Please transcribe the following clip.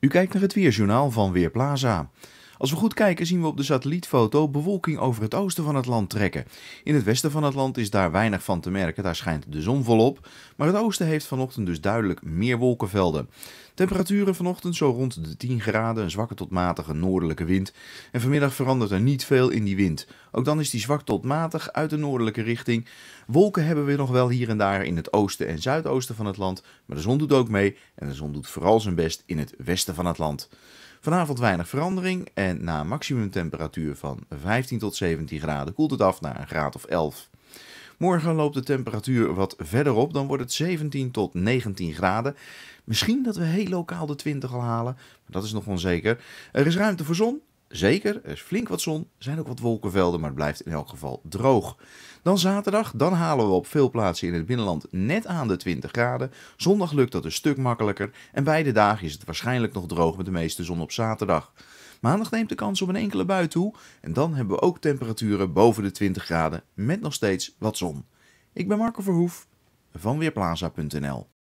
U kijkt naar het Weerjournaal van Weerplaza. Als we goed kijken zien we op de satellietfoto bewolking over het oosten van het land trekken. In het westen van het land is daar weinig van te merken, daar schijnt de zon volop. Maar het oosten heeft vanochtend dus duidelijk meer wolkenvelden. Temperaturen vanochtend zo rond de 10 graden, een zwakke tot matige noordelijke wind. En vanmiddag verandert er niet veel in die wind. Ook dan is die zwak tot matig uit de noordelijke richting. Wolken hebben we nog wel hier en daar in het oosten en zuidoosten van het land. Maar de zon doet ook mee en de zon doet vooral zijn best in het westen van het land. Vanavond weinig verandering en na een maximumtemperatuur van 15 tot 17 graden koelt het af naar een graad of 11. Morgen loopt de temperatuur wat verder op, dan wordt het 17 tot 19 graden. Misschien dat we heel lokaal de 20 al halen, maar dat is nog onzeker. Er is ruimte voor zon, Zeker, er is flink wat zon, zijn ook wat wolkenvelden, maar het blijft in elk geval droog. Dan zaterdag, dan halen we op veel plaatsen in het binnenland net aan de 20 graden. Zondag lukt dat een stuk makkelijker en beide dagen is het waarschijnlijk nog droog met de meeste zon op zaterdag. Maandag neemt de kans op een enkele bui toe en dan hebben we ook temperaturen boven de 20 graden met nog steeds wat zon. Ik ben Marco Verhoef van Weerplaza.nl